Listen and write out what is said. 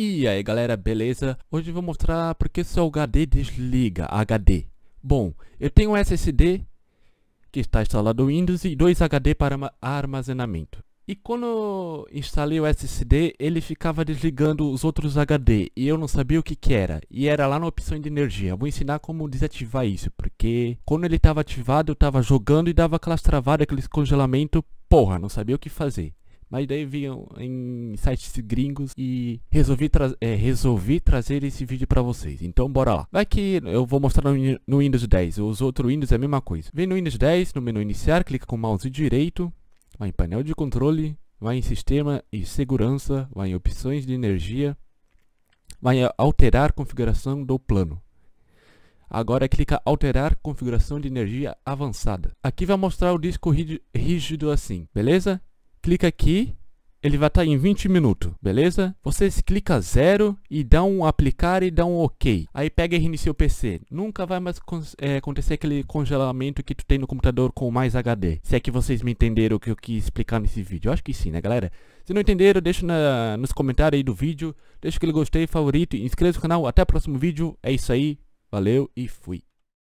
E aí galera, beleza? Hoje eu vou mostrar porque seu HD desliga HD Bom, eu tenho um SSD que está instalado Windows e dois HD para armazenamento E quando instalei o SSD, ele ficava desligando os outros HD E eu não sabia o que que era E era lá na opção de energia Vou ensinar como desativar isso Porque quando ele estava ativado, eu estava jogando e dava aquelas travadas, aqueles congelamento Porra, não sabia o que fazer mas daí vinham em sites gringos e resolvi, tra é, resolvi trazer esse vídeo para vocês. Então bora lá. Vai que eu vou mostrar no, no Windows 10. Os outros Windows é a mesma coisa. Vem no Windows 10, no menu iniciar, clica com o mouse direito. Vai em painel de controle. Vai em sistema e segurança. Vai em opções de energia. Vai em alterar configuração do plano. Agora é clica alterar configuração de energia avançada. Aqui vai mostrar o disco rígido assim, beleza? clica aqui, ele vai estar tá em 20 minutos, beleza? Vocês clica zero e dá um aplicar e dá um ok. Aí pega e reinicia o PC. Nunca vai mais é, acontecer aquele congelamento que tu tem no computador com mais HD. Se é que vocês me entenderam o que eu quis explicar nesse vídeo. Eu acho que sim, né galera? Se não entenderam, deixa na, nos comentários aí do vídeo. Deixa aquele gostei, favorito, inscreva-se no canal. Até o próximo vídeo. É isso aí. Valeu e fui.